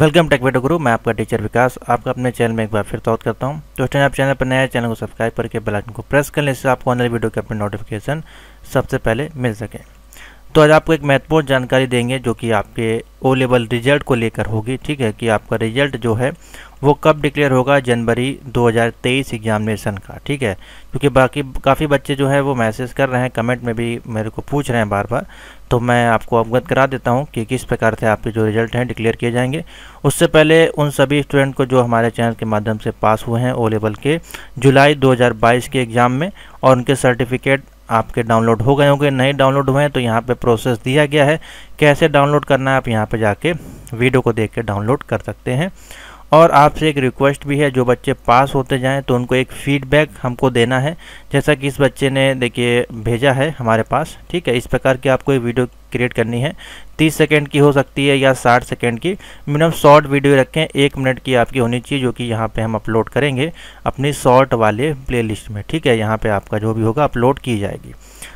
welcome take veto गुरु मैं आपका टीचर विकास आपका अपने चैनल में एक बार फिर स्वागत करता हूं तो आप चैनल पर नया चैनल को सब्सक्राइब करके बेल आइकन को प्रेस कर लें इससे आपको आने वाली वीडियो के अपने नोटिफिकेशन सबसे पहले मिल सके तो आज आपको एक महत्वपूर्ण जानकारी देंगे जो कि आपके ओ लेवल रिजल्ट को लेकर होगी ठीक है कि आपका रिजल्ट जो है वो कब डिक्लेयर होगा जनवरी 2023 एग्जामिनेशन का ठीक है क्योंकि बाकी काफ़ी बच्चे जो है वो मैसेज कर रहे हैं कमेंट में भी मेरे को पूछ रहे हैं बार बार तो मैं आपको अवगत करा देता हूं कि किस प्रकार से आपके जो रिजल्ट हैं डिक्लेयर किए जाएंगे उससे पहले उन सभी स्टूडेंट को जो हमारे चैनल के माध्यम से पास हुए हैं ओ लेवल के जुलाई दो के एग्ज़ाम में और उनके सर्टिफिकेट आपके डाउनलोड हो गए होंगे नहीं डाउनलोड हुए हैं तो यहाँ पे प्रोसेस दिया गया है कैसे डाउनलोड करना है आप यहाँ पे जाके वीडियो को देख के डाउनलोड कर सकते हैं और आपसे एक रिक्वेस्ट भी है जो बच्चे पास होते जाएं तो उनको एक फ़ीडबैक हमको देना है जैसा कि इस बच्चे ने देखिए भेजा है हमारे पास ठीक है इस प्रकार की आपको एक वीडियो क्रिएट करनी है 30 सेकंड की हो सकती है या 60 सेकंड की मिनिमम शॉर्ट वीडियो रखें एक मिनट की आपकी होनी चाहिए जो कि यहाँ पर हम अपलोड करेंगे अपनी शॉर्ट वाले प्लेलिस्ट में ठीक है यहाँ पर आपका जो भी होगा अपलोड की जाएगी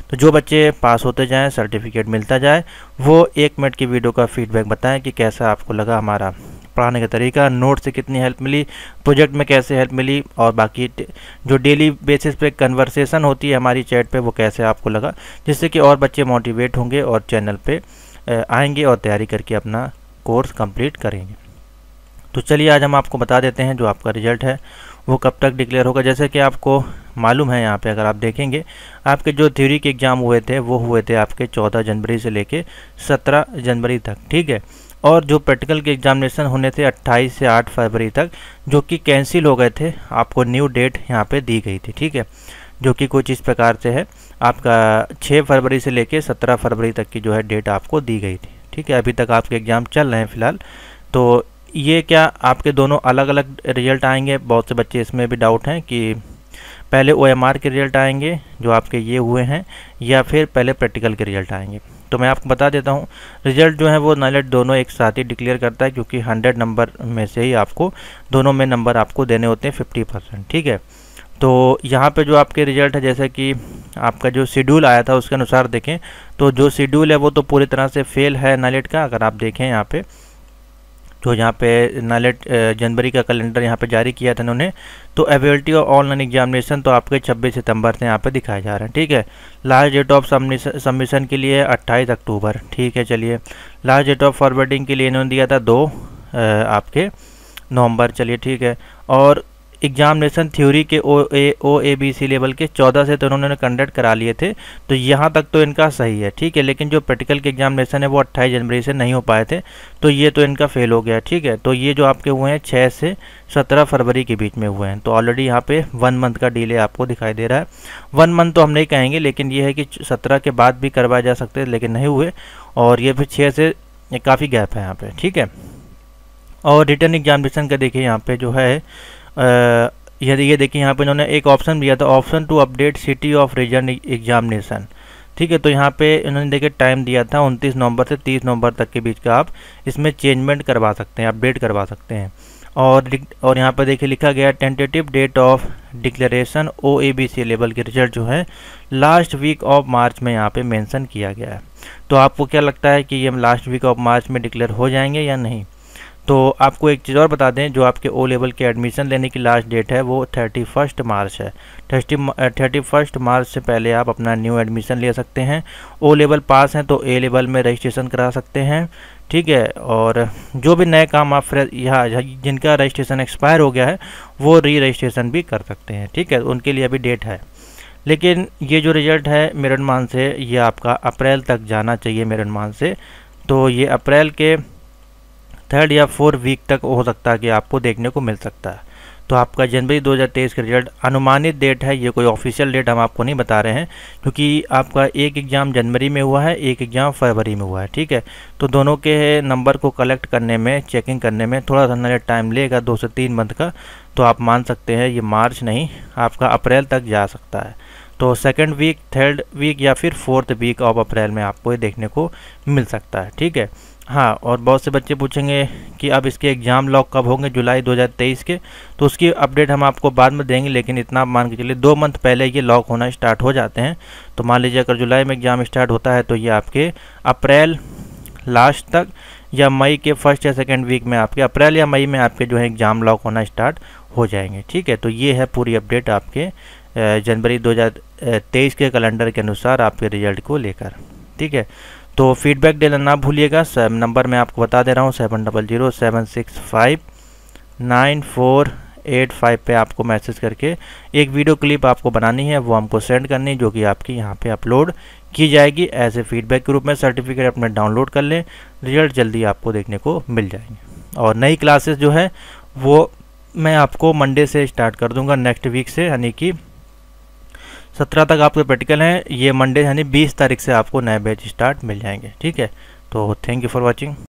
तो जो बच्चे पास होते जाएँ सर्टिफिकेट मिलता जाए वो एक मिनट की वीडियो का फीडबैक बताएँ कि कैसा आपको लगा हमारा पढ़ाने का तरीका नोट से कितनी हेल्प मिली प्रोजेक्ट में कैसे हेल्प मिली और बाकी जो डेली बेसिस पे कन्वर्सेशन होती है हमारी चैट पे वो कैसे आपको लगा जिससे कि और बच्चे मोटिवेट होंगे और चैनल पे आएंगे और तैयारी करके अपना कोर्स कंप्लीट करेंगे तो चलिए आज हम आपको बता देते हैं जो आपका रिजल्ट है वो कब तक डिक्लेयर होगा जैसे कि आपको मालूम है यहाँ पे अगर आप देखेंगे आपके जो थ्योरी के एग्ज़ाम हुए थे वो हुए थे आपके 14 जनवरी से लेके 17 जनवरी तक ठीक है और जो प्रैक्टिकल के एग्जामिनेशन होने थे 28 से 8 फरवरी तक जो कि कैंसिल हो गए थे आपको न्यू डेट यहाँ पे दी गई थी ठीक है जो कि कुछ इस प्रकार से है आपका 6 फरवरी से लेके 17 फरवरी तक की जो है डेट आपको दी गई थी ठीक है अभी तक आपके एग्ज़ाम चल रहे हैं फ़िलहाल तो ये क्या आपके दोनों अलग अलग रिजल्ट आएंगे बहुत से बच्चे इसमें भी डाउट हैं कि पहले ओ के रिजल्ट आएंगे जो आपके ये हुए हैं या फिर पहले प्रैक्टिकल के रिजल्ट आएंगे तो मैं आपको बता देता हूँ रिजल्ट जो है वो नलेट दोनों एक साथ ही डिक्लेयर करता है क्योंकि हंड्रेड नंबर में से ही आपको दोनों में नंबर आपको देने होते हैं फिफ्टी परसेंट ठीक है तो यहाँ पे जो आपके रिजल्ट है जैसे कि आपका जो शेड्यूल आया था उसके अनुसार देखें तो जो शेड्यूल है वो तो पूरी तरह से फेल है नलेट का अगर आप देखें यहाँ पर जो तो यहाँ पे नालेट जनवरी का कैलेंडर यहाँ पे जारी किया था इन्होंने तो अवेबिलिटी ऑफ ऑनलाइन एग्जामिनेशन तो आपके 26 सितंबर से यहाँ पे दिखाया जा रहा है ठीक है लास्ट डेट ऑफ सबमिशन के लिए 28 अक्टूबर ठीक है चलिए लास्ट डेट ऑफ फॉरवर्डिंग के लिए इन्होंने दिया था दो आपके नवंबर चलिए ठीक है और एग्जामिनेशन थ्योरी के ओ ए ओ ए बी सी लेवल के चौदह से तो उन्होंने कंडक्ट करा लिए थे तो यहाँ तक तो इनका सही है ठीक है लेकिन जो प्रैक्टिकल के एग्जामिनेशन है वो अट्ठाईस जनवरी से नहीं हो पाए थे तो ये तो इनका फेल हो गया ठीक है तो ये जो आपके हुए हैं छः से सत्रह फरवरी के बीच में हुए हैं तो ऑलरेडी यहाँ पे वन मंथ का डिले आपको दिखाई दे रहा है वन मंथ तो हम नहीं कहेंगे लेकिन ये है कि सत्रह के बाद भी करवाए जा सकते लेकिन नहीं हुए और ये फिर छः से काफ़ी गैप है यहाँ पर ठीक है और रिटर्न एग्जामिनेशन का देखिए यहाँ पे जो है यदि ये देखिए यहाँ पे इन्होंने एक ऑप्शन दिया था option to update city of region examination ठीक है तो यहाँ पे इन्होंने देखिए टाइम दिया था 29 नवंबर से 30 नवंबर तक के बीच का आप इसमें चेंजमेंट करवा सकते हैं अपडेट करवा सकते हैं और और यहाँ पर देखिए लिखा गया tentative date of declaration O A B C level के रिजल्ट जो है लास्ट वीक ऑफ मार्च में यहाँ पे मेंशन किया गया है तो आपको क्या लगता है कि ये लास्ट वीक ऑफ मार्च में डिक्लेयर हो जाएंगे या नहीं तो आपको एक चीज़ और बता दें जो आपके ओ लेवल के एडमिशन लेने की लास्ट डेट है वो थर्टी फर्स्ट मार्च है थर्टी थर्टी फर्स्ट मार्च से पहले आप अपना न्यू एडमिशन ले सकते हैं ओ लेवल पास हैं तो ए लेवल में रजिस्ट्रेशन करा सकते हैं ठीक है और जो भी नए काम आप फ्रेश यहाँ जिनका रजिस्ट्रेशन एक्सपायर हो गया है वो री रजिस्ट्रेशन भी कर सकते हैं ठीक है उनके लिए अभी डेट है लेकिन ये जो रिज़ल्ट है मेरठ मान से ये आपका अप्रैल तक जाना चाहिए मेरठ मान से तो ये अप्रैल के थर्ड या फोर्थ वीक तक हो सकता है कि आपको देखने को मिल सकता है तो आपका जनवरी 2023 का रिजल्ट अनुमानित डेट है ये कोई ऑफिशियल डेट हम आपको नहीं बता रहे हैं क्योंकि आपका एक एग्ज़ाम जनवरी में हुआ है एक एग्ज़ाम फरवरी में हुआ है ठीक है तो दोनों के नंबर को कलेक्ट करने में चेकिंग करने में थोड़ा सा नया टाइम लेगा दो से तीन मंथ का तो आप मान सकते हैं ये मार्च नहीं आपका अप्रैल तक जा सकता है तो सेकेंड वीक थर्ड वीक या फिर फोर्थ वीक ऑफ अप्रैल में आपको ये देखने को मिल सकता है ठीक है हाँ और बहुत से बच्चे पूछेंगे कि अब इसके एग्ज़ाम लॉक कब होंगे जुलाई 2023 के तो उसकी अपडेट हम आपको बाद में देंगे लेकिन इतना मान के चलिए दो मंथ पहले ये लॉक होना स्टार्ट हो जाते हैं तो मान लीजिए अगर जुलाई में एग्ज़ाम स्टार्ट होता है तो ये आपके अप्रैल लास्ट तक या मई के फर्स्ट या सेकेंड वीक में आपके अप्रैल या मई में आपके जो है एग्ज़ाम लॉक होना स्टार्ट हो जाएंगे ठीक है तो ये है पूरी अपडेट आपके जनवरी दो के कैलेंडर के अनुसार आपके रिजल्ट को लेकर ठीक है तो फीडबैक देना ना भूलिएगा नंबर मैं आपको बता दे रहा हूँ seven double zero seven six five nine four eight five पर आपको मैसेज करके एक वीडियो क्लिप आपको बनानी है वो हमको सेंड करनी जो कि आपकी यहाँ पे अपलोड की जाएगी एज ए फीडबैक के रूप में सर्टिफिकेट अपने डाउनलोड कर लें रिजल्ट जल्दी आपको देखने को मिल जाएंगे और नई क्लासेस जो है वो मैं आपको मंडे से स्टार्ट कर दूंगा नेक्स्ट वीक से यानी कि सत्रह तक आपके प्रैक्टिकल हैं ये मंडे यानी बीस तारीख से आपको नए बैच स्टार्ट मिल जाएंगे ठीक है तो थैंक यू फॉर वॉचिंग